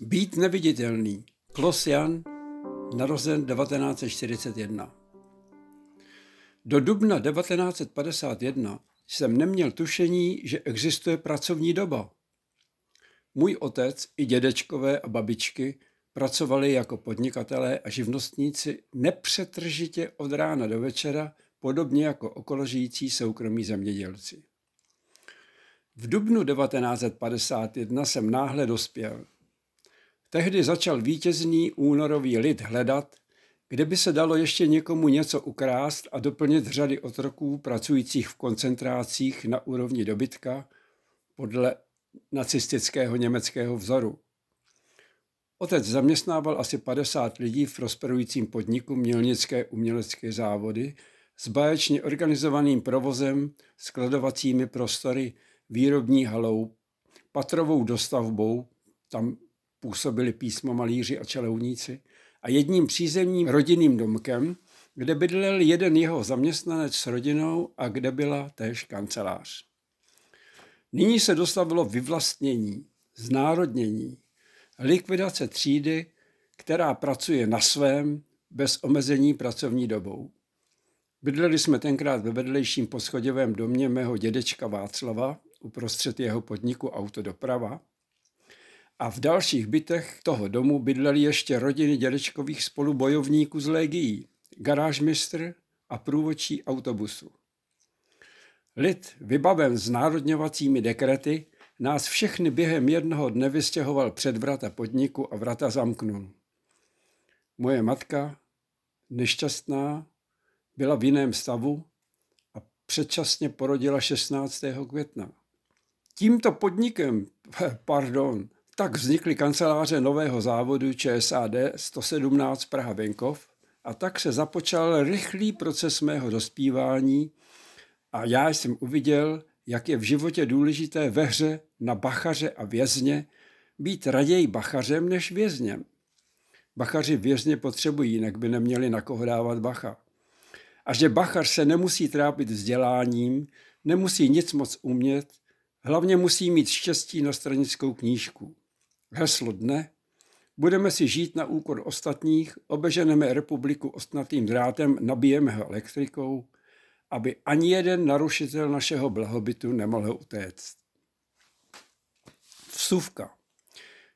Být neviditelný. Klos Jan, narozen 1941. Do dubna 1951 jsem neměl tušení, že existuje pracovní doba. Můj otec i dědečkové a babičky pracovali jako podnikatelé a živnostníci nepřetržitě od rána do večera, podobně jako okoložijící soukromí zemědělci. V dubnu 1951 jsem náhle dospěl – Tehdy začal vítězný únorový lid hledat, kde by se dalo ještě někomu něco ukrást a doplnit řady otroků pracujících v koncentrácích na úrovni dobytka podle nacistického německého vzoru. Otec zaměstnával asi 50 lidí v prosperujícím podniku Mělnické umělecké závody s báječně organizovaným provozem, skladovacími prostory, výrobní halou, patrovou dostavbou, tam působili písmo malíři a čelovníci a jedním přízemním rodinným domkem, kde bydlel jeden jeho zaměstnanec s rodinou a kde byla též kancelář. Nyní se dostavilo vyvlastnění, znárodnění, likvidace třídy, která pracuje na svém bez omezení pracovní dobou. Bydleli jsme tenkrát ve vedlejším poschodovém domě mého dědečka Václava uprostřed jeho podniku Autodoprava – a v dalších bytech toho domu bydleli ještě rodiny dědečkových spolubojovníků z legií, garážmistr a průvodčí autobusu. Lid, vybaven s národňovacími dekrety, nás všechny během jednoho dne vystěhoval před vrata podniku a vrata zamknul. Moje matka, nešťastná, byla v jiném stavu a předčasně porodila 16. května. Tímto podnikem, pardon, tak vznikly kanceláře nového závodu ČSAD 117 Praha Venkov a tak se započal rychlý proces mého dospívání a já jsem uviděl, jak je v životě důležité ve hře na bachaře a vězně být raději bachařem než vězněm. Bachaři vězně potřebují, jinak by neměli na koho dávat bacha. A že bachař se nemusí trápit vzděláním, nemusí nic moc umět, hlavně musí mít štěstí na stranickou knížku. Heslo dne Budeme si žít na úkor ostatních, obeženeme republiku ostnatým drátem, nabijeme ho elektrikou, aby ani jeden narušitel našeho blahobytu nemohl utéct. Vsuvka.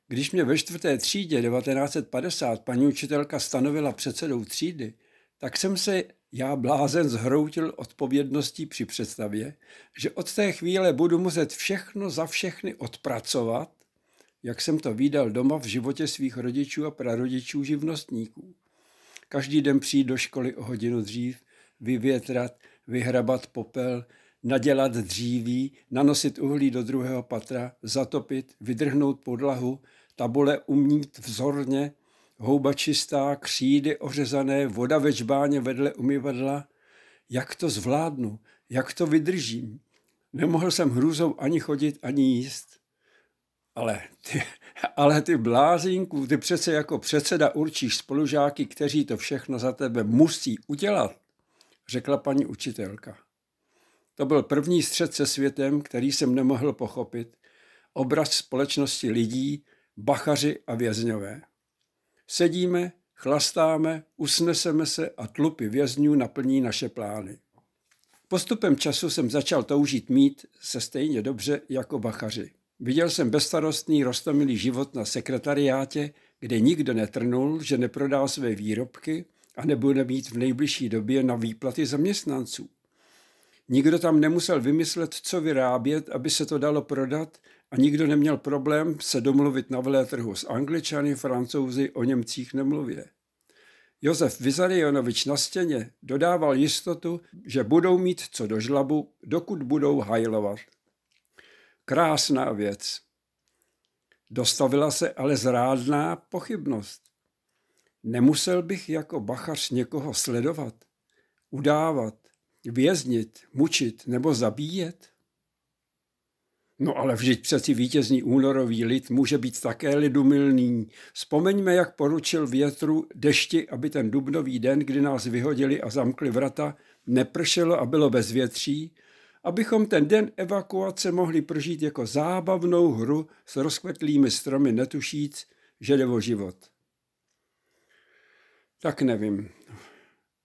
Když mě ve čtvrté třídě 1950 paní učitelka stanovila předsedou třídy, tak jsem se já blázen zhroutil odpovědností při představě, že od té chvíle budu muset všechno za všechny odpracovat jak jsem to výdal doma v životě svých rodičů a prarodičů živnostníků. Každý den přijít do školy o hodinu dřív, vyvětrat, vyhrabat popel, nadělat dříví, nanosit uhlí do druhého patra, zatopit, vydrhnout podlahu, tabule umít vzorně, houba čistá, křídy ořezané, voda ve čbáně vedle umyvadla. Jak to zvládnu? Jak to vydržím? Nemohl jsem hrůzou ani chodit, ani jíst. Ale ty, ale ty blázínku, ty přece jako předseda určíš spolužáky, kteří to všechno za tebe musí udělat, řekla paní učitelka. To byl první střed se světem, který jsem nemohl pochopit, obraz společnosti lidí, bachaři a vězňové. Sedíme, chlastáme, usneseme se a tlupy vězňů naplní naše plány. Postupem času jsem začal toužit mít se stejně dobře jako bachaři. Viděl jsem bezstarostný, rostomilý život na sekretariátě, kde nikdo netrnul, že neprodá své výrobky a nebude mít v nejbližší době na výplaty zaměstnanců. Nikdo tam nemusel vymyslet, co vyrábět, aby se to dalo prodat a nikdo neměl problém se domluvit na veletrhu s angličany, francouzi, o Němcích nemluvě. Josef Vizarionovič na stěně dodával jistotu, že budou mít co do žlabu, dokud budou hajlovat. Krásná věc. Dostavila se ale zrádná pochybnost. Nemusel bych jako bachař někoho sledovat, udávat, věznit, mučit nebo zabíjet? No ale vždyť přeci vítězný únorový lid může být také lidumilný. Vzpomeňme, jak poručil větru dešti, aby ten dubnový den, kdy nás vyhodili a zamkli vrata, nepršelo a bylo bezvětří, abychom ten den evakuace mohli prožít jako zábavnou hru s rozkvetlými stromy netušíc, že jde o život. Tak nevím.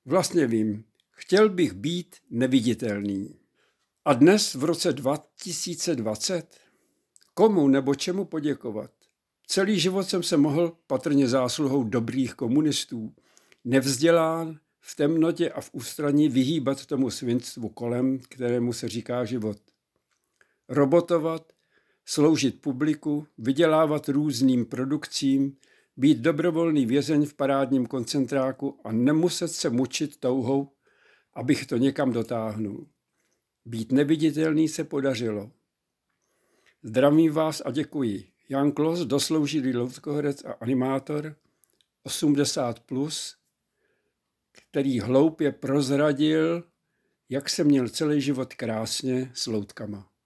Vlastně vím. Chtěl bych být neviditelný. A dnes v roce 2020? Komu nebo čemu poděkovat? Celý život jsem se mohl patrně zásluhou dobrých komunistů. Nevzdělán, v temnotě a v ústraní vyhýbat tomu svinstvu kolem, kterému se říká život. Robotovat, sloužit publiku, vydělávat různým produkcím, být dobrovolný vězeň v parádním koncentráku a nemuset se mučit touhou, abych to někam dotáhnul. Být neviditelný se podařilo. Zdravím vás a děkuji. Jan Klos, dosloužilý loutkohorec a animátor, 80+, plus, který hloupě prozradil, jak se měl celý život krásně s loutkama.